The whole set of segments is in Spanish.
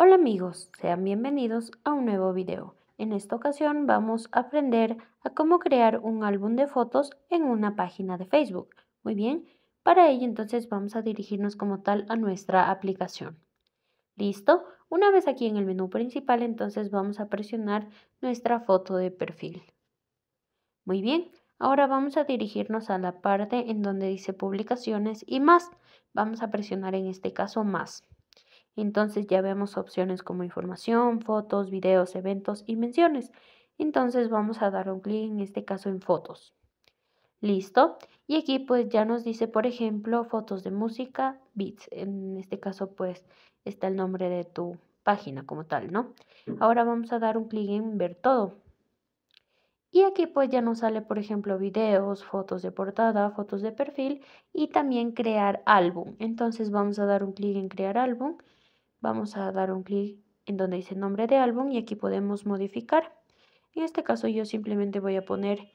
Hola amigos, sean bienvenidos a un nuevo video. En esta ocasión vamos a aprender a cómo crear un álbum de fotos en una página de Facebook. Muy bien, para ello entonces vamos a dirigirnos como tal a nuestra aplicación. ¿Listo? Una vez aquí en el menú principal entonces vamos a presionar nuestra foto de perfil. Muy bien, ahora vamos a dirigirnos a la parte en donde dice publicaciones y más. Vamos a presionar en este caso más. Entonces ya vemos opciones como información, fotos, videos, eventos y menciones. Entonces vamos a dar un clic en este caso en fotos. Listo. Y aquí pues ya nos dice, por ejemplo, fotos de música, bits. En este caso pues está el nombre de tu página como tal, ¿no? Ahora vamos a dar un clic en ver todo. Y aquí pues ya nos sale, por ejemplo, videos, fotos de portada, fotos de perfil y también crear álbum. Entonces vamos a dar un clic en crear álbum Vamos a dar un clic en donde dice nombre de álbum y aquí podemos modificar. En este caso yo simplemente voy a poner,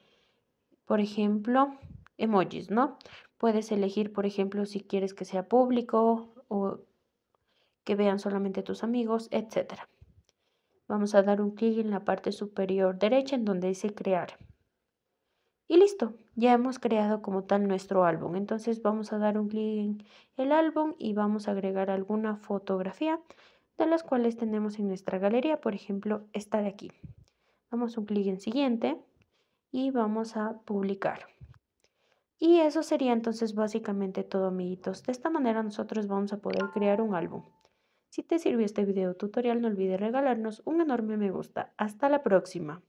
por ejemplo, emojis, ¿no? Puedes elegir, por ejemplo, si quieres que sea público o que vean solamente tus amigos, etc. Vamos a dar un clic en la parte superior derecha en donde dice crear. Y listo, ya hemos creado como tal nuestro álbum. Entonces vamos a dar un clic en el álbum y vamos a agregar alguna fotografía de las cuales tenemos en nuestra galería, por ejemplo, esta de aquí. Damos un clic en siguiente y vamos a publicar. Y eso sería entonces básicamente todo, amiguitos. De esta manera nosotros vamos a poder crear un álbum. Si te sirvió este video tutorial, no olvides regalarnos un enorme me gusta. Hasta la próxima.